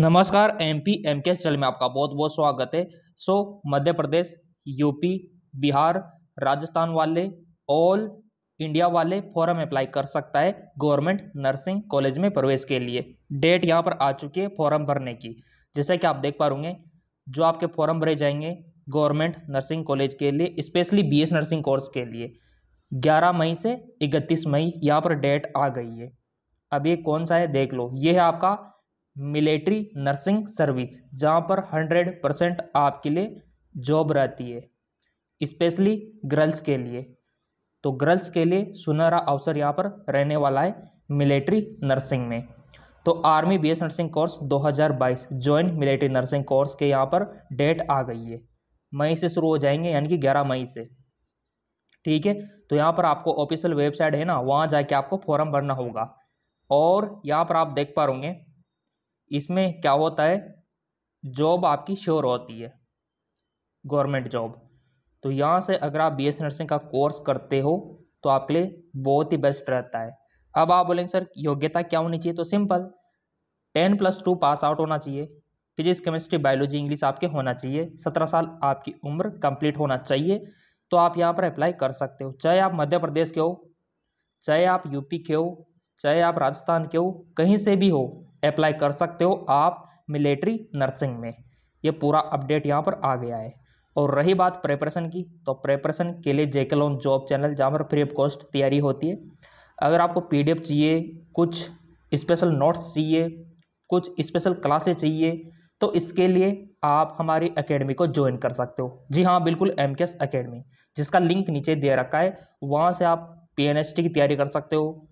नमस्कार M P M के चल में आपका बहुत बहुत स्वागत है सो मध्य प्रदेश यूपी बिहार राजस्थान वाले ऑल इंडिया वाले फॉर्म अप्लाई कर सकता है गवर्नमेंट नर्सिंग कॉलेज में प्रवेश के लिए डेट यहाँ पर आ चुकी है फॉर्म भरने की जैसे कि आप देख पा रूंगे जो आपके फॉर्म भरे जाएंगे गवर्नमेंट नर्सिंग कॉलेज के लिए specially B S nursing course के लिए ग्यारह मई से इकतीस मई यहाँ पर डेट आ गई है अब ये कौन सा है देख लो ये है आपका मिलिट्री नर्सिंग सर्विस जहाँ पर हंड्रेड परसेंट आपके लिए जॉब रहती है स्पेशली गर्ल्स के लिए तो गर्ल्स के लिए सुनहरा अवसर यहाँ पर रहने वाला है मिलिट्री नर्सिंग में तो army B S nursing course 2022 join military nursing course के यहाँ पर डेट आ गई है मई से शुरू हो जाएंगे यानी कि ग्यारह मई से ठीक है तो यहाँ पर आपको ऑफिशियल वेबसाइट है ना वहाँ जाके आपको फॉर्म भरना होगा और यहाँ पर आप देख पा रहे इसमें क्या होता है जॉब आपकी श्योर होती है गवर्नमेंट जॉब तो यहाँ से अगर आप बी नर्सिंग का कोर्स करते हो तो आपके लिए बहुत ही बेस्ट रहता है अब आप बोलेंगे सर योग्यता क्या होनी चाहिए तो simple ten plus two pass out होना चाहिए फिजिक्स केमिस्ट्री बायोलॉजी इंग्लिश आपके होना चाहिए सत्रह साल आपकी उम्र कंप्लीट होना चाहिए तो आप यहाँ पर अप्लाई कर सकते हो चाहे आप मध्य प्रदेश के हो चाहे आप यूपी के हो चाहे आप राजस्थान के हो कहीं से भी हो अप्लाई कर सकते हो आप मिलिट्री नर्सिंग में ये पूरा अपडेट यहाँ पर आ गया है और रही बात प्रेपरेशन की तो प्रेपरेशन के लिए जेकलोन जॉब चैनल जहाँ पर फ्री ऑफ कॉस्ट तैयारी होती है अगर आपको पी चाहिए कुछ स्पेशल नोट्स चाहिए कुछ स्पेशल क्लासेस चाहिए तो इसके लिए आप हमारी एकेडमी को ज्वाइन कर सकते हो जी हाँ बिल्कुल एम के एस अकेडमी जिसका लिंक नीचे दे रखा है वहाँ से आप पी की तैयारी कर सकते हो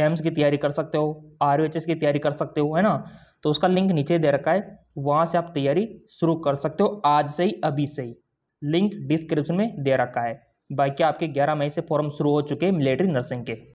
एम्स की तैयारी कर सकते हो आर की तैयारी कर सकते हो है ना तो उसका लिंक नीचे दे रखा है वहाँ से आप तैयारी शुरू कर सकते हो आज से ही अभी से ही लिंक डिस्क्रिप्शन में दे रखा है बाकी आपके ग्यारह मई से फॉर्म शुरू हो चुके हैं मिलिट्री नर्सिंग के